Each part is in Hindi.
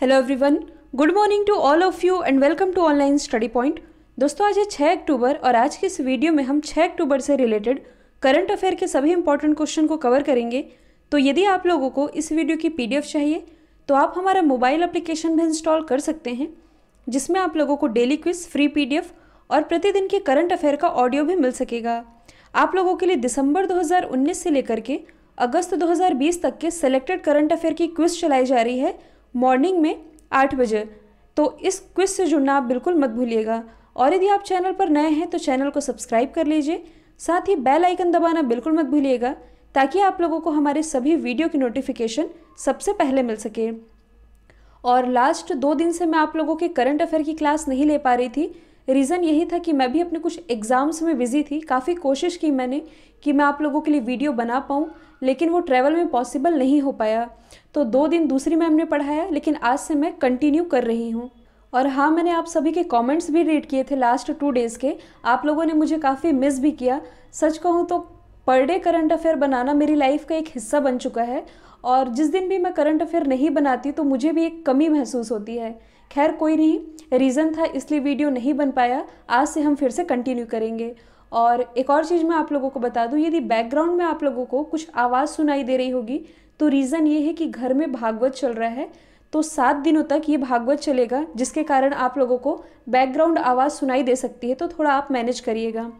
hello everyone good morning to all of you and welcome to online study point दोस्तों आज है 6 अक्टूबर और आज के इस वीडियो में हम 6 अक्टूबर से रिलेटेड करंट अफेयर के सभी इंपॉर्टेंट क्वेश्चन को कवर करेंगे तो यदि आप लोगों को इस वीडियो की पी चाहिए तो आप हमारा मोबाइल अप्लीकेशन भी इंस्टॉल कर सकते हैं जिसमें आप लोगों को डेली क्विज फ्री पी और प्रतिदिन के करंट अफेयर का ऑडियो भी मिल सकेगा आप लोगों के लिए दिसंबर दो से लेकर के अगस्त दो तक के सेलेक्टेड करंट अफेयर की क्विज चलाई जा रही है मॉर्निंग में आठ बजे तो इस क्विज से जुड़ना आप बिल्कुल मत भूलिएगा और यदि आप चैनल पर नए हैं तो चैनल को सब्सक्राइब कर लीजिए साथ ही बेल आइकन दबाना बिल्कुल मत भूलिएगा ताकि आप लोगों को हमारे सभी वीडियो की नोटिफिकेशन सबसे पहले मिल सके और लास्ट दो दिन से मैं आप लोगों के करंट अफेयर की क्लास नहीं ले पा रही थी रीज़न यही था कि मैं भी अपने कुछ एग्ज़ाम्स में बिज़ी थी काफ़ी कोशिश की मैंने कि मैं आप लोगों के लिए वीडियो बना पाऊँ लेकिन वो ट्रैवल में पॉसिबल नहीं हो पाया तो दो दिन दूसरी मैम ने पढ़ाया लेकिन आज से मैं कंटिन्यू कर रही हूँ और हाँ मैंने आप सभी के कमेंट्स भी रीड किए थे लास्ट टू डेज़ के आप लोगों ने मुझे काफ़ी मिस भी किया सच कहूँ तो पर डे करंट अफेयर बनाना मेरी लाइफ का एक हिस्सा बन चुका है और जिस दिन भी मैं करंट अफेयर नहीं बनाती तो मुझे भी एक कमी महसूस होती है खैर कोई नहीं रीज़न था इसलिए वीडियो नहीं बन पाया आज से हम फिर से कंटिन्यू करेंगे और एक और चीज़ मैं आप लोगों को बता दूँ यदि बैकग्राउंड में आप लोगों को कुछ आवाज़ सुनाई दे रही होगी तो रीज़न ये है कि घर में भागवत चल रहा है तो सात दिनों तक ये भागवत चलेगा जिसके कारण आप लोगों को बैकग्राउंड आवाज़ सुनाई दे सकती है तो थोड़ा आप मैनेज करिएगा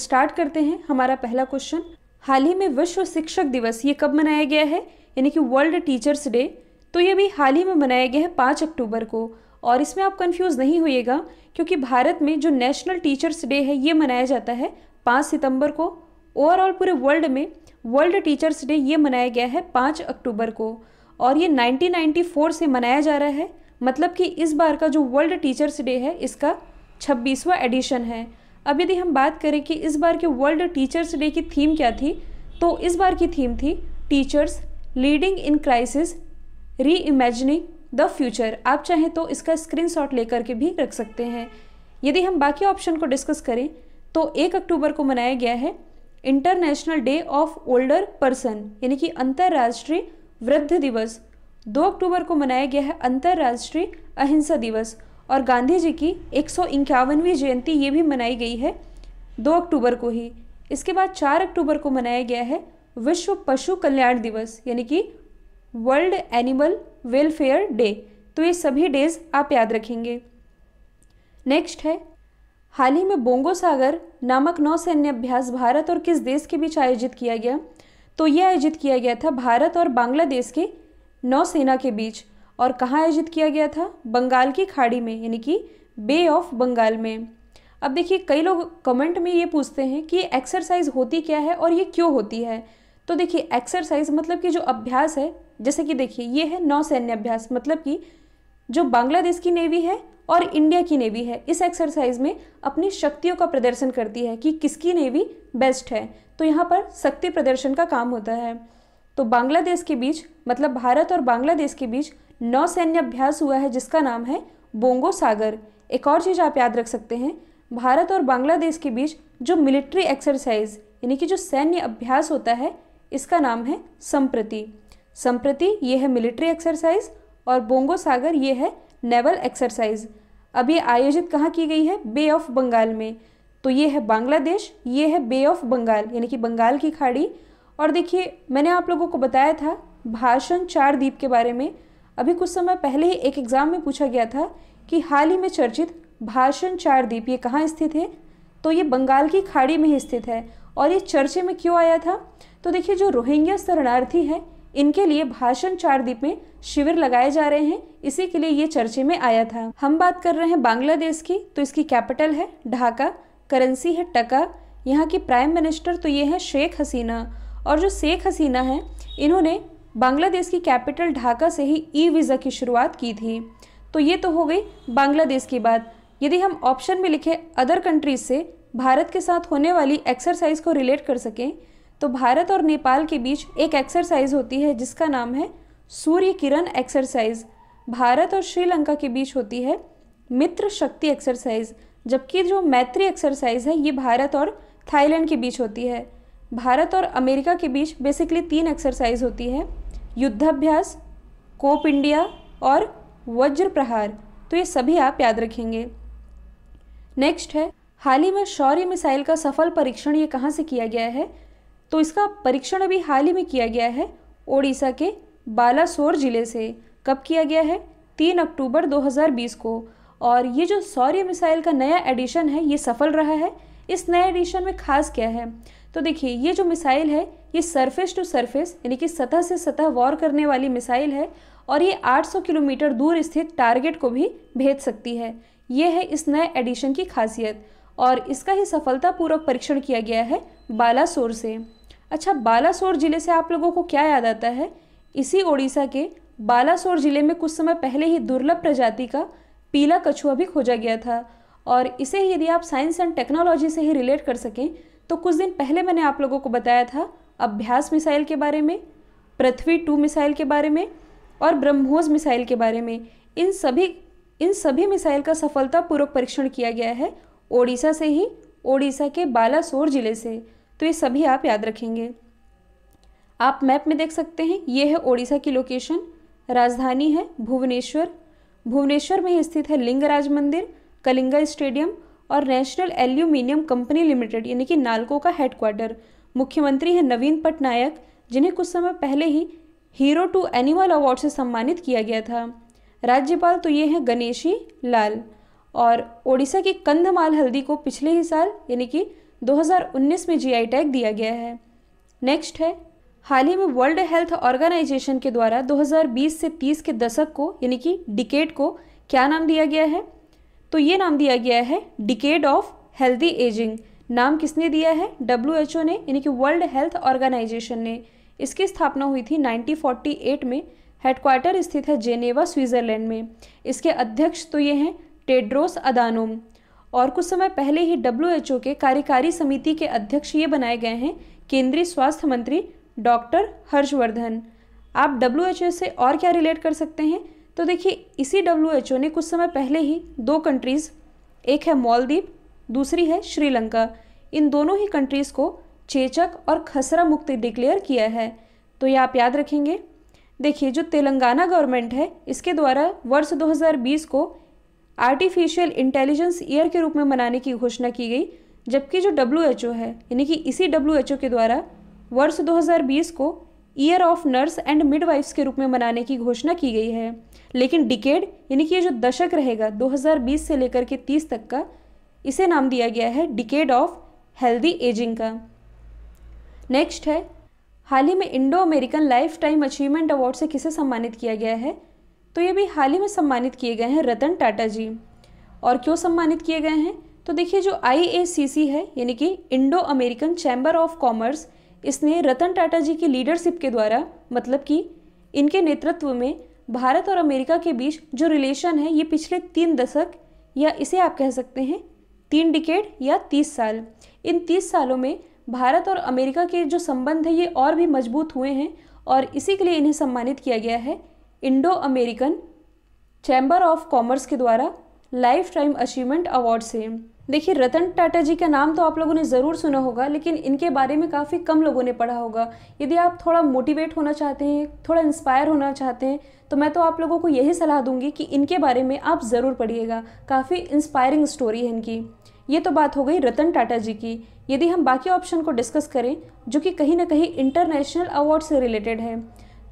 स्टार्ट करते हैं हमारा पहला क्वेश्चन हाल ही में विश्व शिक्षक दिवस ये कब मनाया गया है यानी कि वर्ल्ड टीचर्स डे तो ये भी हाल ही में मनाया गया है पाँच अक्टूबर को और इसमें आप कंफ्यूज नहीं होइएगा क्योंकि भारत में जो नेशनल टीचर्स डे है ये मनाया जाता है पाँच सितंबर को ओवरऑल पूरे वर्ल्ड में वर्ल्ड टीचर्स डे ये मनाया गया है पाँच अक्टूबर को और ये 1994 से मनाया जा रहा है मतलब कि इस बार का जो वर्ल्ड टीचर्स डे है इसका छब्बीसवा एडिशन है अब यदि हम बात करें कि इस बार के वर्ल्ड टीचर्स डे की थीम क्या थी तो इस बार की थीम थी teachers leading in crisis reimagining the future आप चाहें तो इसका शॉट लेकर के भी रख सकते हैं यदि हम बाकी ऑप्शन को डिस्कस करें तो एक अक्टूबर को मनाया गया है international day of older person यानी कि अंतर्राष्ट्रीय वृद्ध दिवस दो अक्टूबर को मनाया गया है अंतर्राष्ट्रीय अहिंसा दिवस और गांधी जी की एक जयंती ये भी मनाई गई है दो अक्टूबर को ही इसके बाद चार अक्टूबर को मनाया गया है विश्व पशु कल्याण दिवस यानी कि वर्ल्ड एनिमल वेलफेयर डे तो ये सभी डेज आप याद रखेंगे नेक्स्ट है हाल ही में बोंगो सागर नामक नौ सैन्य अभ्यास भारत और किस देश के बीच आयोजित किया गया तो यह आयोजित किया गया था भारत और बांग्लादेश के नौसेना के बीच और कहाँ आयोजित किया गया था बंगाल की खाड़ी में यानी कि बे ऑफ बंगाल में अब देखिए कई लोग कमेंट में ये पूछते हैं कि ये एक्सरसाइज होती क्या है और ये क्यों होती है तो देखिए एक्सरसाइज मतलब कि जो अभ्यास है जैसे कि देखिए ये है सैन्य अभ्यास मतलब कि जो बांग्लादेश की नेवी है और इंडिया की नेवी है इस एक्सरसाइज में अपनी शक्तियों का प्रदर्शन करती है कि किसकी नेवी बेस्ट है तो यहाँ पर शक्ति प्रदर्शन का काम होता है तो बांग्लादेश के बीच मतलब भारत और बांग्लादेश के बीच नौ सैन्य अभ्यास हुआ है जिसका नाम है बोंगो सागर एक और चीज़ आप याद रख सकते हैं भारत और बांग्लादेश के बीच जो मिलिट्री एक्सरसाइज यानी कि जो सैन्य अभ्यास होता है इसका नाम है संप्रति संप्रति ये है मिलिट्री एक्सरसाइज और बोंगो सागर ये है नेवल एक्सरसाइज अब ये आयोजित कहाँ की गई है बे ऑफ बंगाल में तो ये है बांग्लादेश ये है बे ऑफ बंगाल यानी कि बंगाल की खाड़ी और देखिए मैंने आप लोगों को बताया था भाषण चार द्वीप के बारे में अभी कुछ समय पहले ही एक एग्ज़ाम में पूछा गया था कि हाल ही में चर्चित भाषण चार द्वीप ये कहाँ स्थित है तो ये बंगाल की खाड़ी में ही स्थित है और ये चर्चे में क्यों आया था तो देखिए जो रोहिंग्या शरणार्थी हैं इनके लिए भाषण चारदीप में शिविर लगाए जा रहे हैं इसी के लिए ये चर्चे में आया था हम बात कर रहे हैं बांग्लादेश की तो इसकी कैपिटल है ढाका करेंसी है टका यहाँ की प्राइम मिनिस्टर तो ये है शेख हसीना और जो शेख हसीना हैं इन्होंने बांग्लादेश की कैपिटल ढाका से ही ई वीज़ा की शुरुआत की थी तो ये तो हो गई बांग्लादेश की बात यदि हम ऑप्शन में लिखे अदर कंट्रीज से भारत के साथ होने वाली एक्सरसाइज को रिलेट कर सकें तो भारत और नेपाल के बीच एक एक्सरसाइज होती है जिसका नाम है सूर्य किरण एक्सरसाइज भारत और श्रीलंका के बीच होती है मित्र शक्ति एक्सरसाइज जबकि जो मैत्री एक्सरसाइज है ये भारत और थाईलैंड के बीच होती है भारत और अमेरिका के बीच बेसिकली तीन एक्सरसाइज होती है युद्धाभ्यास कोप इंडिया और वज्र प्रहार तो ये सभी आप याद रखेंगे नेक्स्ट है हाल ही में शौर्य मिसाइल का सफल परीक्षण ये कहाँ से किया गया है तो इसका परीक्षण अभी हाल ही में किया गया है ओडिशा के बालासोर जिले से कब किया गया है तीन अक्टूबर 2020 को और ये जो सौर्य मिसाइल का नया एडिशन है ये सफल रहा है इस नए एडिशन में खास क्या है तो देखिए ये जो मिसाइल है ये सरफेस टू सरफेस यानी कि सतह से सतह वॉर करने वाली मिसाइल है और ये 800 किलोमीटर दूर स्थित टारगेट को भी भेज सकती है ये है इस नए एडिशन की खासियत और इसका ही सफलतापूर्वक परीक्षण किया गया है बालासोर से अच्छा बालासोर ज़िले से आप लोगों को क्या याद आता है इसी ओडिशा के बालासोर ज़िले में कुछ समय पहले ही दुर्लभ प्रजाति का पीला कछुआ भी खोजा गया था और इसे यदि आप साइंस एंड टेक्नोलॉजी से ही रिलेट कर सकें तो कुछ दिन पहले मैंने आप लोगों को बताया था अभ्यास मिसाइल के बारे में पृथ्वी टू मिसाइल के बारे में और ब्रह्मोस मिसाइल के बारे में इन सभी इन सभी मिसाइल का सफलतापूर्वक परीक्षण किया गया है ओडिशा से ही ओडिशा के बालासोर जिले से तो ये सभी आप याद रखेंगे आप मैप में देख सकते हैं ये है ओडिशा की लोकेशन राजधानी है भुवनेश्वर भुवनेश्वर में स्थित है लिंगराज मंदिर कलिंगा स्टेडियम और नेशनल एल्यूमिनियम कंपनी लिमिटेड यानी कि नालको का हेडक्वार्टर मुख्यमंत्री है नवीन पटनायक जिन्हें कुछ समय पहले ही हीरो टू एनिमल अवार्ड से सम्मानित किया गया था राज्यपाल तो ये हैं गणेशी लाल और ओडिशा की कंधमाल हल्दी को पिछले ही साल यानी कि 2019 में जीआई टैग दिया गया है नेक्स्ट है हाल ही में वर्ल्ड हेल्थ ऑर्गेनाइजेशन के द्वारा 2020 से 30 के दशक को यानी कि डिकेड को क्या नाम दिया गया है तो ये नाम दिया गया है डिकेड ऑफ हेल्दी एजिंग नाम किसने दिया है डब्ल्यू ने यानी कि वर्ल्ड हेल्थ ऑर्गेनाइजेशन ने इसकी स्थापना हुई थी 1948 में हेडक्वार्टर स्थित है जेनेवा स्विट्ज़रलैंड में इसके अध्यक्ष तो ये हैं टेड्रोस अदानोम और कुछ समय पहले ही डब्ल्यू के कार्यकारी समिति के अध्यक्ष ये बनाए गए हैं केंद्रीय स्वास्थ्य मंत्री डॉक्टर हर्षवर्धन आप डब्ल्यू से और क्या रिलेट कर सकते हैं तो देखिए इसी डब्ल्यू ने कुछ समय पहले ही दो कंट्रीज़ एक है मालदीप दूसरी है श्रीलंका इन दोनों ही कंट्रीज़ को चेचक और खसरा मुक्ति डिक्लेयर किया है तो ये आप याद रखेंगे देखिए जो तेलंगाना गवर्नमेंट है इसके द्वारा वर्ष 2020 को आर्टिफिशियल इंटेलिजेंस ईयर के रूप में मनाने की घोषणा की गई जबकि जो डब्ल्यू है यानी कि इसी डब्ल्यू के द्वारा वर्ष 2020 को year of nurse and midwifes के रूप में मनाने की घोषणा की गई है लेकिन डिकेड यानी कि ये जो दशक रहेगा 2020 से लेकर के 30 तक का इसे नाम दिया गया है डिकेड ऑफ हेल्दी एजिंग का नेक्स्ट है हाल ही में Indo American lifetime achievement award से किसे सम्मानित किया गया है तो ये भी हाल ही में सम्मानित किए गए हैं रतन टाटा जी और क्यों सम्मानित किए गए हैं तो देखिए जो आई है यानी कि Indo American chamber of commerce इसने रतन टाटा जी की लीडरशिप के द्वारा मतलब कि इनके नेतृत्व में भारत और अमेरिका के बीच जो रिलेशन है ये पिछले तीन दशक या इसे आप कह सकते हैं तीन डिकेड या तीस साल इन तीस सालों में भारत और अमेरिका के जो संबंध है ये और भी मजबूत हुए हैं और इसी के लिए इन्हें सम्मानित किया गया है Indo American chamber of commerce के द्वारा लाइफ टाइम अचीवमेंट अवार्ड से देखिए रतन टाटा जी का नाम तो आप लोगों ने ज़रूर सुना होगा लेकिन इनके बारे में काफ़ी कम लोगों ने पढ़ा होगा यदि आप थोड़ा मोटिवेट होना चाहते हैं थोड़ा इंस्पायर होना चाहते हैं तो मैं तो आप लोगों को यही सलाह दूंगी कि इनके बारे में आप ज़रूर पढ़िएगा काफ़ी इंस्पायरिंग स्टोरी है इनकी ये तो बात हो गई रतन टाटा जी की यदि हम बाकी ऑप्शन को डिस्कस करें जो कि कहीं ना कहीं इंटरनेशनल अवार्ड से रिलेटेड है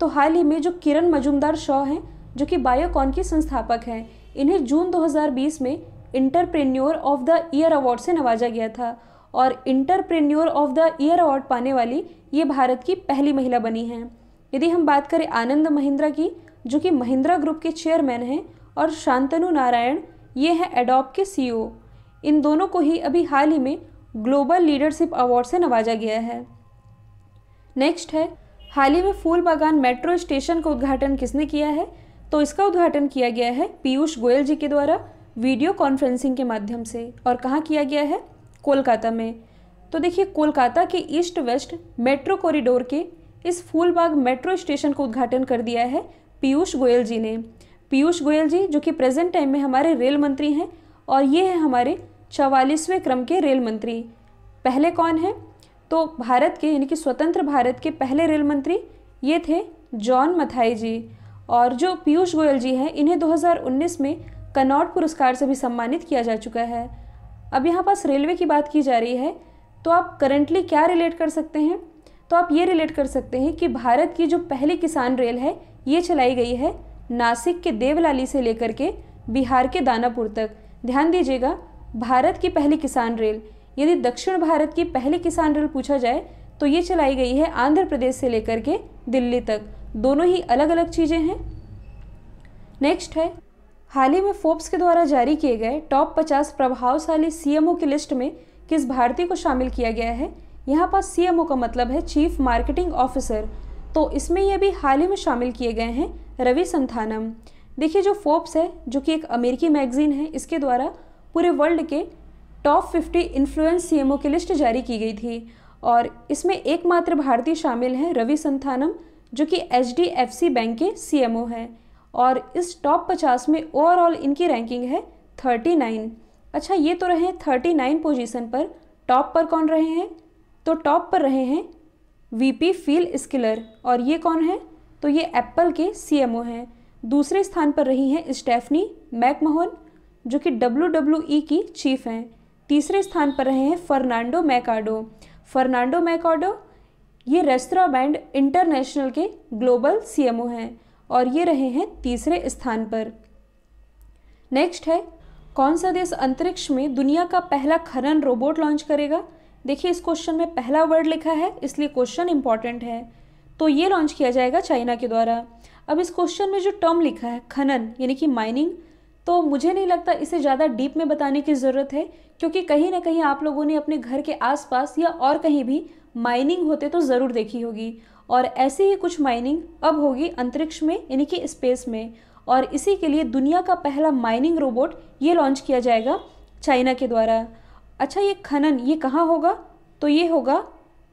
तो हाल ही में जो किरण मजूमदार शॉ हैं जो कि बायोकॉन के संस्थापक हैं इन्हें जून 2020 में entrepreneur of the year award से नवाजा गया था और entrepreneur of the year award पाने वाली ये भारत की पहली महिला बनी हैं यदि हम बात करें आनंद महिंद्रा की जो कि महिंद्रा ग्रुप के चेयरमैन हैं और शांतनु नारायण ये हैं एडॉप के सी e इन दोनों को ही अभी हाल ही में ग्लोबल लीडरशिप अवार्ड से नवाजा गया है नेक्स्ट है हाल ही में फूल बागान मेट्रो स्टेशन का उद्घाटन किसने किया है तो इसका उद्घाटन किया गया है पीयूष गोयल जी के द्वारा वीडियो कॉन्फ्रेंसिंग के माध्यम से और कहाँ किया गया है कोलकाता में तो देखिए कोलकाता के ईस्ट वेस्ट मेट्रो कॉरिडोर के इस फूलबाग मेट्रो स्टेशन को उद्घाटन कर दिया है पीयूष गोयल जी ने पीयूष गोयल जी जो कि प्रेजेंट टाइम में हमारे रेल मंत्री हैं और ये हैं हमारे चवालीसवें क्रम के रेल मंत्री पहले कौन है तो भारत के यानी कि स्वतंत्र भारत के पहले रेल मंत्री ये थे जॉन मथाई जी और जो पीयूष गोयल जी हैं इन्हें 2019 में कनॉट पुरस्कार से भी सम्मानित किया जा चुका है अब यहाँ पास रेलवे की बात की जा रही है तो आप करंटली क्या रिलेट कर सकते हैं तो आप ये रिलेट कर सकते हैं कि भारत की जो पहली किसान रेल है ये चलाई गई है नासिक के देवलाली से लेकर के बिहार के दानापुर तक ध्यान दीजिएगा भारत की पहली किसान रेल यदि दक्षिण भारत की पहली किसान रेल पूछा जाए तो ये चलाई गई है आंध्र प्रदेश से लेकर के दिल्ली तक दोनों ही अलग अलग चीज़ें हैं नेक्स्ट है हाल ही में फोर्ब्स के द्वारा जारी किए गए टॉप 50 प्रभावशाली सीएमओ की लिस्ट में किस भारतीय को शामिल किया गया है यहाँ पर सीएमओ का मतलब है चीफ मार्केटिंग ऑफिसर तो इसमें यह भी हाल ही में शामिल किए गए हैं रवि संथानम देखिए जो फोर्ब्स है जो कि एक अमेरिकी मैगजीन है इसके द्वारा पूरे वर्ल्ड के टॉप 50 इन्फ्लुएंस सीएमओ की लिस्ट जारी की गई थी और इसमें एकमात्र भारतीय शामिल हैं रवि संथानम जो कि एच बैंक के सीएमओ हैं और इस टॉप पचास में ओवरऑल इनकी रैंकिंग है थर्टी नाइन अच्छा ये तो रहे थर्टी नाइन पोजिशन पर टॉप पर कौन रहे हैं तो टॉप पर रहे हैं वीपी फील स्किलर और ये कौन है तो ये एप्पल के सीएमओ हैं दूसरे स्थान पर रही हैं स्टेफनी मैकमोहन जो कि डब्ल्यू e की चीफ हैं तीसरे स्थान पर रहे हैं फर्नांडो मैकाडो फर्नांडो मैकाडो ये रेस्तरा बैंड इंटरनेशनल के ग्लोबल सीएमओ हैं और ये रहे हैं तीसरे स्थान पर नेक्स्ट है कौन सा देश अंतरिक्ष में दुनिया का पहला खनन रोबोट लॉन्च करेगा देखिए इस क्वेश्चन में पहला वर्ड लिखा है इसलिए क्वेश्चन इंपॉर्टेंट है तो ये लॉन्च किया जाएगा चाइना के द्वारा अब इस क्वेश्चन में जो टर्म लिखा है खनन यानी कि माइनिंग तो मुझे नहीं लगता इसे ज़्यादा डीप में बताने की ज़रूरत है क्योंकि कहीं ना कहीं आप लोगों ने अपने घर के आसपास या और कहीं भी माइनिंग होते तो ज़रूर देखी होगी और ऐसी ही कुछ माइनिंग अब होगी अंतरिक्ष में यानी कि स्पेस में और इसी के लिए दुनिया का पहला माइनिंग रोबोट ये लॉन्च किया जाएगा चाइना के द्वारा अच्छा ये खनन ये कहाँ होगा तो ये होगा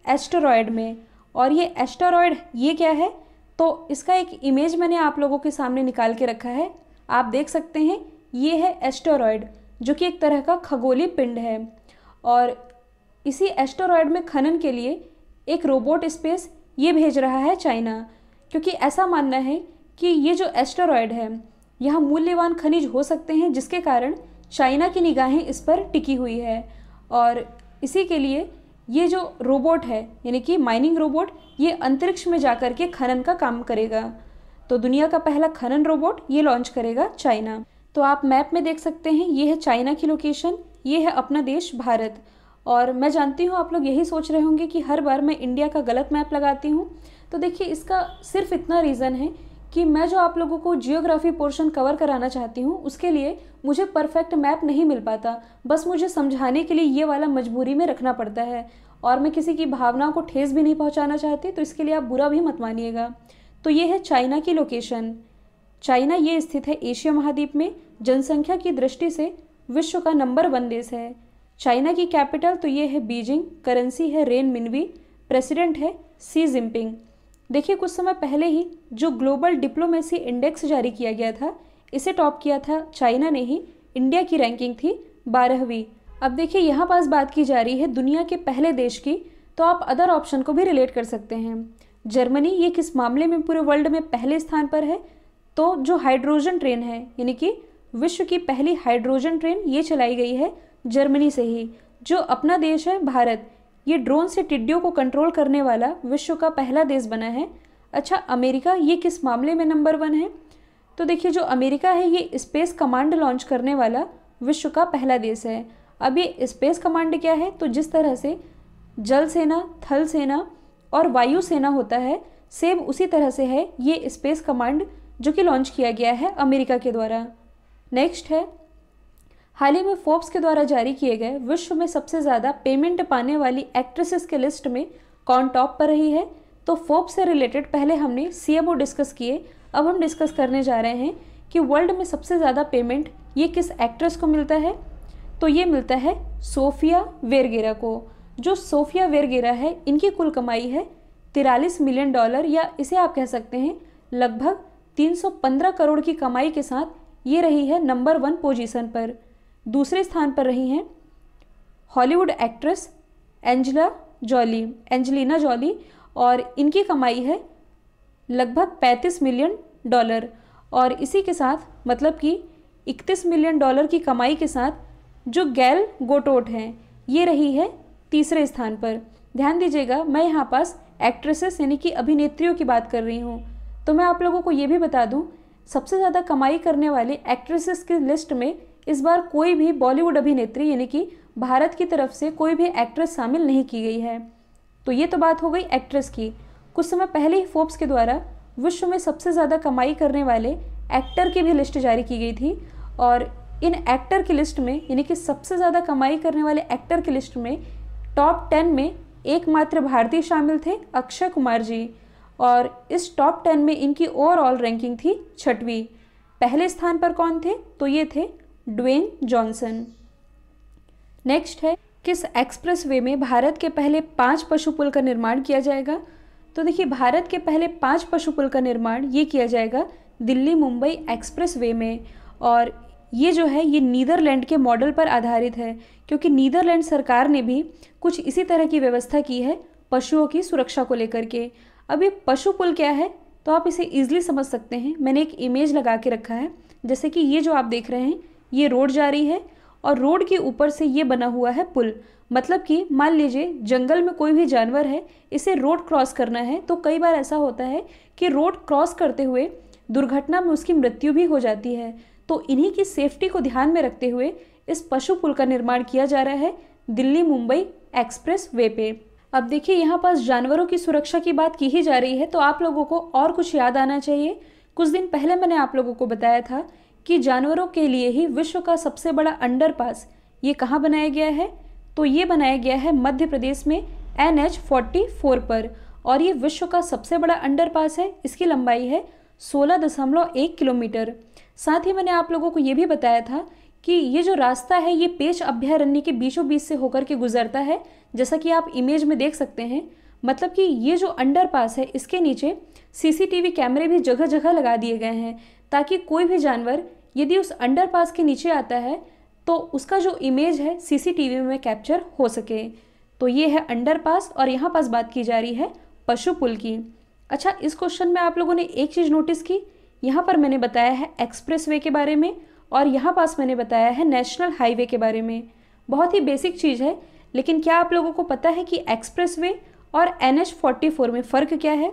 एस्टोरॉयड में और ये एस्टोरॉयड ये क्या है तो इसका एक इमेज मैंने आप लोगों के सामने निकाल के रखा है आप देख सकते हैं ये है एस्टोरॉयड जो कि एक तरह का खगोलीय पिंड है और इसी एस्टोरॉयड में खनन के लिए एक रोबोट स्पेस ये भेज रहा है चाइना क्योंकि ऐसा मानना है कि ये जो एस्टोरॉयड है यह मूल्यवान खनिज हो सकते हैं जिसके कारण चाइना की निगाहें इस पर टिकी हुई है और इसी के लिए ये जो रोबोट है यानी कि माइनिंग रोबोट ये अंतरिक्ष में जाकर के खनन का काम करेगा तो दुनिया का पहला खनन रोबोट ये लॉन्च करेगा चाइना तो आप मैप में देख सकते हैं ये है चाइना की लोकेशन ये है अपना देश भारत और मैं जानती हूँ आप लोग यही सोच रहे होंगे कि हर बार मैं इंडिया का गलत मैप लगाती हूँ तो देखिए इसका सिर्फ इतना रीज़न है कि मैं जो आप लोगों को जियोग्राफी पोर्शन कवर कराना चाहती हूँ उसके लिए मुझे परफेक्ट मैप नहीं मिल पाता बस मुझे समझाने के लिए ये वाला मजबूरी में रखना पड़ता है और मैं किसी की भावनाओं को ठेस भी नहीं पहुँचाना चाहती तो इसके लिए आप बुरा भी मत मानिएगा तो ये है चाइना की लोकेशन चाइना ये स्थित है एशिया महाद्वीप में जनसंख्या की दृष्टि से विश्व का नंबर वन देश है चाइना की कैपिटल तो ये है बीजिंग करेंसी है रेन मिनवी प्रेसिडेंट है सी जिनपिंग देखिए कुछ समय पहले ही जो ग्लोबल डिप्लोमेसी इंडेक्स जारी किया गया था इसे टॉप किया था चाइना ने ही इंडिया की रैंकिंग थी बारहवीं अब देखिए यहाँ पास बात की जा रही है दुनिया के पहले देश की तो आप अदर ऑप्शन को भी रिलेट कर सकते हैं जर्मनी ये किस मामले में पूरे वर्ल्ड में पहले स्थान पर है तो जो हाइड्रोजन ट्रेन है यानी कि विश्व की पहली हाइड्रोजन ट्रेन ये चलाई गई है जर्मनी से ही जो अपना देश है भारत ये ड्रोन से टिड्डियों को कंट्रोल करने वाला विश्व का पहला देश बना है अच्छा अमेरिका ये किस मामले में नंबर वन है तो देखिए जो अमेरिका है ये स्पेस कमांड लॉन्च करने वाला विश्व का पहला देश है अब ये स्पेस कमांड क्या है तो जिस तरह से जल सेना थल सेना और वायुसेना होता है सेम उसी तरह से है ये स्पेस कमांड जो कि लॉन्च किया गया है अमेरिका के द्वारा नेक्स्ट है हाल ही में फोर्ब्स के द्वारा जारी किए गए विश्व में सबसे ज़्यादा पेमेंट पाने वाली एक्ट्रेसेस के लिस्ट में कौन टॉप पर रही है तो फोर्ब्स से रिलेटेड पहले हमने सी डिस्कस किए अब हम डिस्कस करने जा रहे हैं कि वर्ल्ड में सबसे ज़्यादा पेमेंट ये किस एक्ट्रेस को मिलता है तो ये मिलता है सोफिया वेरगेरा को जो सोफिया वेरगेरा है इनकी कुल कमाई है तिरालीस मिलियन डॉलर या इसे आप कह सकते हैं लगभग 315 करोड़ की कमाई के साथ ये रही है नंबर वन पोजीशन पर दूसरे स्थान पर रही हैं Hollywood actress Angela Jolie Angelina Jolie और इनकी कमाई है लगभग 35 मिलियन डॉलर और इसी के साथ मतलब कि 31 मिलियन डॉलर की कमाई के साथ जो गैल गोटोट हैं ये रही है तीसरे स्थान पर ध्यान दीजिएगा मैं यहाँ पास एक्ट्रेसेस यानी कि अभिनेत्रियों की बात कर रही हूँ तो मैं आप लोगों को ये भी बता दूँ सबसे ज़्यादा कमाई करने वाली एक्ट्रेसेस की लिस्ट में इस बार कोई भी बॉलीवुड अभिनेत्री यानी कि भारत की तरफ से कोई भी एक्ट्रेस शामिल नहीं की गई है तो ये तो बात हो गई एक्ट्रेस की कुछ समय पहले ही फोर्ब्स के द्वारा विश्व में सबसे ज़्यादा कमाई करने वाले एक्टर की भी लिस्ट जारी की गई थी और इन एक्टर की लिस्ट में यानी कि सबसे ज़्यादा कमाई करने वाले एक्टर की लिस्ट में टॉप टेन में एकमात्र भारतीय शामिल थे अक्षय कुमार जी और इस टॉप टेन में इनकी ओवरऑल रैंकिंग थी छठवीं पहले स्थान पर कौन थे तो ये थे ड्वेन जॉनसन नेक्स्ट है किस एक्सप्रेस वे में भारत के पहले पाँच पशु पुल का निर्माण किया जाएगा तो देखिए भारत के पहले पाँच पशु पुल का निर्माण ये किया जाएगा दिल्ली मुंबई एक्सप्रेस वे में और ये जो है ये नीदरलैंड के मॉडल पर आधारित है क्योंकि नीदरलैंड सरकार ने भी कुछ इसी तरह की व्यवस्था की है पशुओं की सुरक्षा को लेकर के अब ये पशु पुल क्या है तो आप इसे ईजिली समझ सकते हैं मैंने एक इमेज लगा के रखा है जैसे कि ये जो आप देख रहे हैं ये रोड जा रही है और रोड के ऊपर से ये बना हुआ है पुल मतलब कि मान लीजिए जंगल में कोई भी जानवर है इसे रोड क्रॉस करना है तो कई बार ऐसा होता है कि रोड क्रॉस करते हुए दुर्घटना में उसकी मृत्यु भी हो जाती है तो इन्हीं की सेफ्टी को ध्यान में रखते हुए इस पशु पुल का निर्माण किया जा रहा है दिल्ली मुंबई एक्सप्रेस वे पे अब देखिए यहाँ पास जानवरों की सुरक्षा की बात की ही जा रही है तो आप लोगों को और कुछ याद आना चाहिए कुछ दिन पहले मैंने आप लोगों को बताया था कि जानवरों के लिए ही विश्व का सबसे बड़ा अंडर पास ये कहाँ बनाया गया है तो ये बनाया गया है मध्य प्रदेश में एन एच फोर्टी फोर पर और ये विश्व का सबसे बड़ा अंडर पास है इसकी लंबाई है सोलह दशमलव एक किलोमीटर साथ ही मैंने आप लोगों को ये भी बताया था कि ये जो रास्ता है ये पेच अभ्यारण्य के बीचों बीच से होकर के गुजरता है जैसा कि आप इमेज में देख सकते हैं मतलब कि ये जो अंडरपास है इसके नीचे सीसीटीवी कैमरे भी जगह जगह लगा दिए गए हैं ताकि कोई भी जानवर यदि उस अंडरपास के नीचे आता है तो उसका जो इमेज है सीसीटीवी में कैप्चर हो सके तो ये है अंडरपास और यहाँ पास बात की जा रही है पशु पुल की अच्छा इस क्वेश्चन में आप लोगों ने एक चीज़ नोटिस की यहाँ पर मैंने बताया है एक्सप्रेस के बारे में और यहाँ पास मैंने बताया है नेशनल हाईवे के बारे में बहुत ही बेसिक चीज़ है लेकिन क्या आप लोगों को पता है कि एक्सप्रेस वे और एन एच फोर्टी फोर में फ़र्क क्या है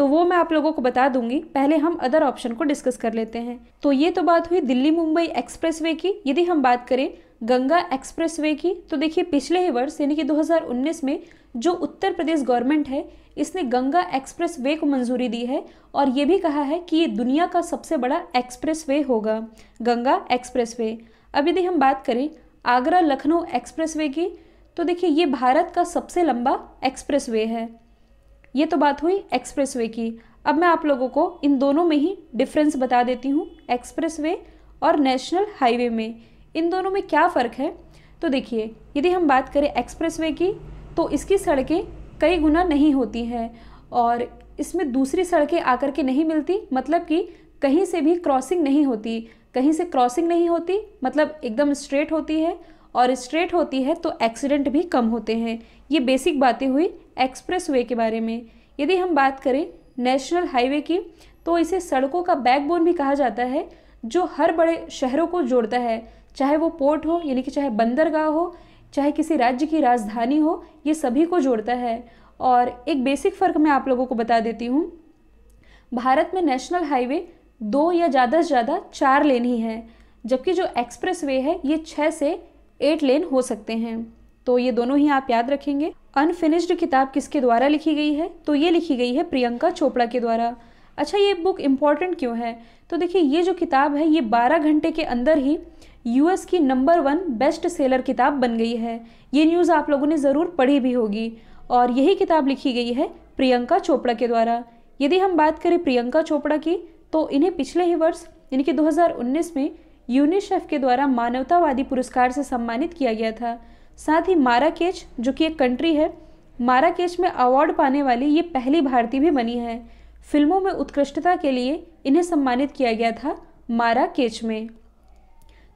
तो वो मैं आप लोगों को बता दूंगी पहले हम अदर ऑप्शन को डिस्कस कर लेते हैं तो ये तो बात हुई दिल्ली मुंबई एक्सप्रेसवे की यदि हम बात करें गंगा एक्सप्रेसवे की तो देखिए पिछले ही वर्ष यानी कि 2019 में जो उत्तर प्रदेश गवर्नमेंट है इसने गंगा एक्सप्रेस वे को मंजूरी दी है और ये भी कहा है कि ये दुनिया का सबसे बड़ा एक्सप्रेस वे होगा गंगा एक्सप्रेस वे अब यदि हम बात करें आगरा लखनऊ एक्सप्रेस वे की तो देखिए ये भारत का सबसे लंबा एक्सप्रेस वे है ये तो बात हुई वे की अब मैं आप लोगों को इन दोनों में ही डिफरेंस बता देती हूँ वे और नेशनल हाईवे में इन दोनों में क्या फ़र्क है तो देखिए यदि हम बात करें एक्सप्रेसवे की तो इसकी सड़कें कई गुना नहीं होती हैं और इसमें दूसरी सड़कें आकर के नहीं मिलती मतलब कि कहीं से भी क्रॉसिंग नहीं होती कहीं से क्रॉसिंग नहीं होती मतलब एकदम स्ट्रेट होती है और स्ट्रेट होती है तो एक्सीडेंट भी कम होते हैं ये बेसिक बातें हुई एक्सप्रेस वे के बारे में यदि हम बात करें नेशनल हाईवे की तो इसे सड़कों का बैकबोन भी कहा जाता है जो हर बड़े शहरों को जोड़ता है चाहे वो पोर्ट हो यानी कि चाहे बंदरगाह हो चाहे किसी राज्य की राजधानी हो ये सभी को जोड़ता है और एक बेसिक फ़र्क मैं आप लोगों को बता देती हूँ भारत में नेशनल हाईवे दो या ज़्यादा से ज़्यादा चार लेन ही है जबकि जो एक्सप्रेस वे है ये छः से एट लेन हो सकते हैं तो ये दोनों ही आप याद रखेंगे अनफिनिश्ड किताब किसके द्वारा लिखी गई है तो ये लिखी गई है प्रियंका चोपड़ा के द्वारा अच्छा ये बुक इम्पॉर्टेंट क्यों है तो देखिए ये जो किताब है ये 12 घंटे के अंदर ही यूएस की नंबर वन बेस्ट सेलर किताब बन गई है ये न्यूज़ आप लोगों ने ज़रूर पढ़ी भी होगी और यही किताब लिखी गई है प्रियंका चोपड़ा के द्वारा यदि हम बात करें प्रियंका चोपड़ा की तो इन्हें पिछले ही वर्ष यानी कि दो में यूनिसेफ के द्वारा मानवतावादी पुरस्कार से सम्मानित किया गया था साथ ही मारा केच जो कि एक कंट्री है मारा केच में अवार्ड पाने वाली ये पहली भारतीय भी बनी है फिल्मों में उत्कृष्टता के लिए इन्हें सम्मानित किया गया था मारा केच में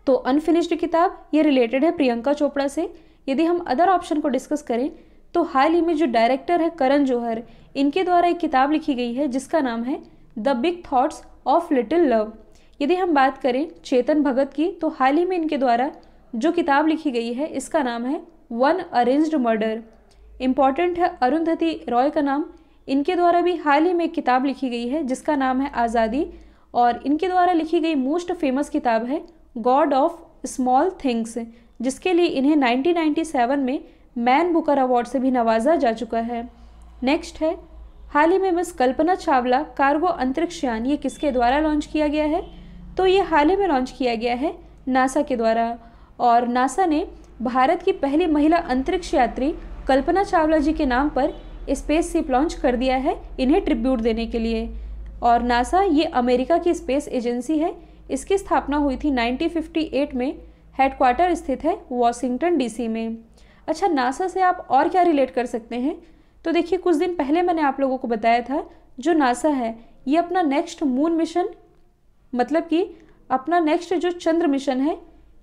तो अनफिनिश्ड किताब ये रिलेटेड है प्रियंका चोपड़ा से यदि हम अदर ऑप्शन को डिस्कस करें तो हाल ही में जो डायरेक्टर है करण जौहर इनके द्वारा एक किताब लिखी गई है जिसका नाम है the big thoughts of little love यदि हम बात करें चेतन भगत की तो हाल ही में इनके द्वारा जो किताब लिखी गई है इसका नाम है वन अरेंज्ड मर्डर इम्पॉर्टेंट है अरुंधति रॉय का नाम इनके द्वारा भी हाल ही में एक किताब लिखी गई है जिसका नाम है आज़ादी और इनके द्वारा लिखी गई मोस्ट फेमस किताब है गॉड ऑफ स्मॉल थिंग्स जिसके लिए इन्हें 1997 में मैन बुकर अवार्ड से भी नवाजा जा चुका है नेक्स्ट है हाल ही में मिस कल्पना चावला कार्गो अंतरिक्ष यान ये किसके द्वारा लॉन्च किया गया है तो ये हाल ही में लॉन्च किया गया है नासा के द्वारा और नासा ने भारत की पहली महिला अंतरिक्ष यात्री कल्पना चावला जी के नाम पर स्पेस शिप लॉन्च कर दिया है इन्हें ट्रिब्यूट देने के लिए और नासा ये अमेरिका की स्पेस एजेंसी है इसकी स्थापना हुई थी 1958 में हेडक्वार्टर स्थित है वॉशिंगटन डीसी में अच्छा नासा से आप और क्या रिलेट कर सकते हैं तो देखिए कुछ दिन पहले मैंने आप लोगों को बताया था जो नासा है ये अपना नेक्स्ट मून मिशन मतलब कि अपना नेक्स्ट जो चंद्र मिशन है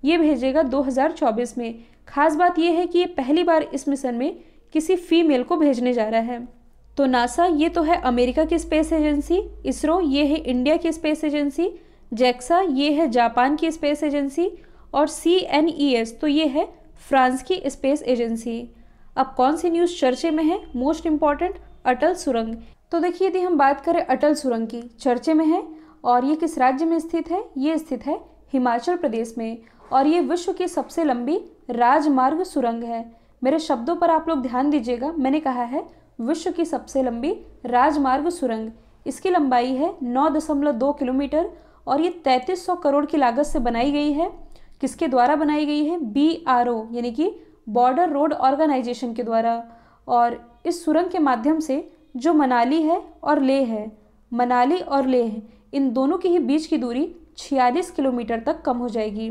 ये भेजेगा 2024 में खास बात यह है कि ये पहली बार इस मिशन में किसी फीमेल को भेजने जा रहा है तो नासा ये तो है अमेरिका की स्पेस एजेंसी इसरो ये है इंडिया की स्पेस एजेंसी जैक्सा ये है जापान की स्पेस एजेंसी और सी एन ई एस तो ये है फ्रांस की स्पेस एजेंसी अब कौन सी न्यूज़ चर्चे में है मोस्ट इम्पॉर्टेंट अटल सुरंग तो देखिए यदि हम बात करें अटल सुरंग की चर्चे में है और ये किस राज्य में स्थित है ये स्थित है हिमाचल प्रदेश में और ये विश्व की सबसे लंबी राजमार्ग सुरंग है मेरे शब्दों पर आप लोग ध्यान दीजिएगा मैंने कहा है विश्व की सबसे लंबी राजमार्ग सुरंग इसकी लंबाई है नौ दशमलव दो किलोमीटर और ये तैंतीस सौ करोड़ की लागत से बनाई गई है किसके द्वारा बनाई गई है बी आर ओ यानी कि बॉर्डर रोड ऑर्गेनाइजेशन के द्वारा और इस सुरंग के माध्यम से जो मनाली है और लेह है मनाली और लेह इन दोनों के ही बीच की दूरी छियालीस किलोमीटर तक कम हो जाएगी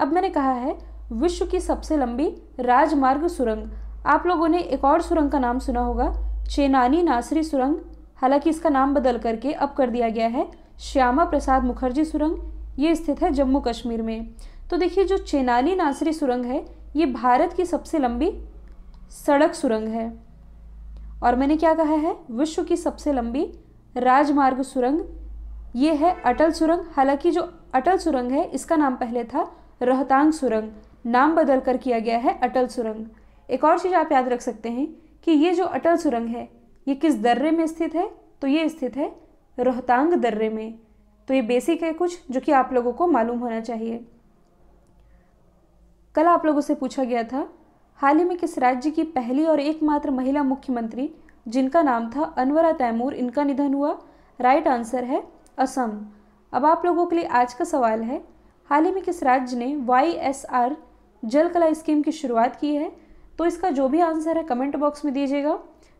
अब मैंने कहा है विश्व की सबसे लंबी राजमार्ग सुरंग आप लोगों ने एक और सुरंग का नाम सुना होगा चेनानी नासरी सुरंग हालांकि इसका नाम बदल करके अब कर दिया गया है श्यामा प्रसाद मुखर्जी सुरंग ये स्थित है जम्मू कश्मीर में तो देखिए जो चेनानी नासरी सुरंग है ये भारत की सबसे लंबी सड़क सुरंग है और मैंने क्या कहा है विश्व की सबसे लंबी राजमार्ग सुरंग ये है अटल सुरंग हालांकि जो अटल सुरंग है इसका नाम पहले था रोहतांग सुरंग नाम बदल कर किया गया है अटल सुरंग एक और चीज़ आप याद रख सकते हैं कि ये जो अटल सुरंग है ये किस दर्रे में स्थित है तो ये स्थित है रोहतांग दर्रे में तो ये बेसिक है कुछ जो कि आप लोगों को मालूम होना चाहिए कल आप लोगों से पूछा गया था हाल ही में किस राज्य की पहली और एकमात्र महिला मुख्यमंत्री जिनका नाम था अनवरा तैमूर इनका निधन हुआ राइट आंसर है असम अब आप लोगों के लिए आज का सवाल है हाल ही में किस राज्य ने वाई एस आर जल कला स्कीम की शुरुआत की है तो इसका जो भी आंसर है कमेंट बॉक्स में दीजिएगा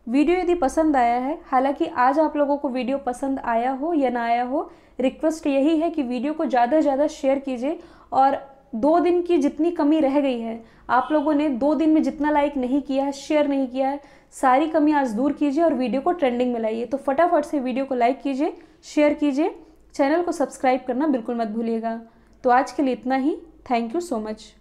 वीडियो यदि पसंद आया है हालांकि आज आप लोगों को वीडियो पसंद आया हो या ना आया हो रिक्वेस्ट यही है कि वीडियो को ज़्यादा से ज़्यादा शेयर कीजिए और दो दिन की जितनी कमी रह गई है आप लोगों ने दो दिन में जितना लाइक नहीं किया है शेयर नहीं किया है सारी कमी आज दूर कीजिए और वीडियो को ट्रेंडिंग में लाइए तो फटाफट से वीडियो को लाइक कीजिए शेयर कीजिए चैनल को सब्सक्राइब करना बिल्कुल मत भूलिएगा तो आज के लिए इतना ही थैंक यू सो मच